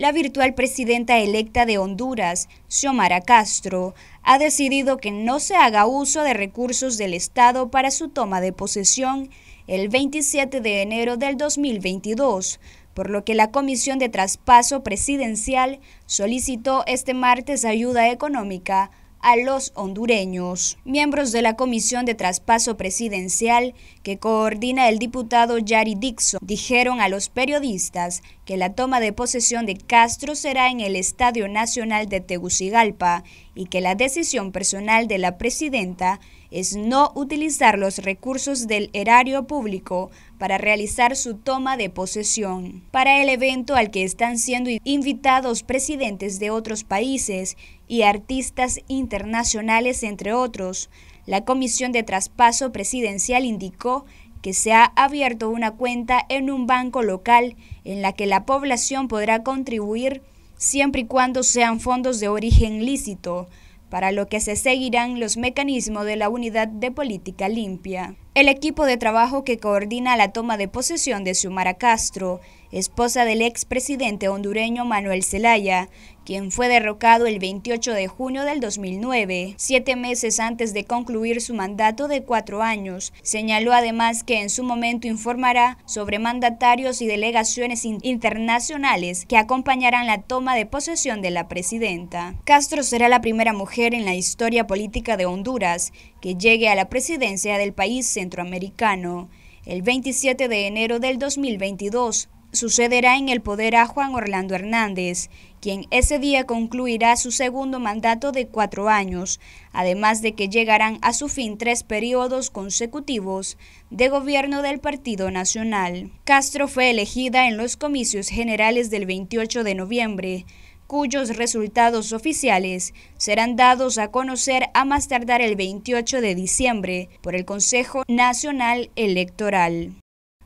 La virtual presidenta electa de Honduras, Xiomara Castro, ha decidido que no se haga uso de recursos del Estado para su toma de posesión el 27 de enero del 2022, por lo que la Comisión de Traspaso Presidencial solicitó este martes ayuda económica a los hondureños. Miembros de la Comisión de Traspaso Presidencial que coordina el diputado Yari Dixon dijeron a los periodistas que la toma de posesión de Castro será en el Estadio Nacional de Tegucigalpa y que la decisión personal de la presidenta es no utilizar los recursos del erario público para realizar su toma de posesión. Para el evento al que están siendo invitados presidentes de otros países y artistas internacionales, entre otros, la Comisión de Traspaso Presidencial indicó que se ha abierto una cuenta en un banco local en la que la población podrá contribuir siempre y cuando sean fondos de origen lícito para lo que se seguirán los mecanismos de la Unidad de Política Limpia. El equipo de trabajo que coordina la toma de posesión de Xiomara Castro esposa del expresidente hondureño Manuel Zelaya, quien fue derrocado el 28 de junio del 2009, siete meses antes de concluir su mandato de cuatro años. Señaló además que en su momento informará sobre mandatarios y delegaciones internacionales que acompañarán la toma de posesión de la presidenta. Castro será la primera mujer en la historia política de Honduras que llegue a la presidencia del país centroamericano el 27 de enero del 2022 sucederá en el poder a Juan Orlando Hernández, quien ese día concluirá su segundo mandato de cuatro años, además de que llegarán a su fin tres periodos consecutivos de gobierno del Partido Nacional. Castro fue elegida en los comicios generales del 28 de noviembre, cuyos resultados oficiales serán dados a conocer a más tardar el 28 de diciembre por el Consejo Nacional Electoral.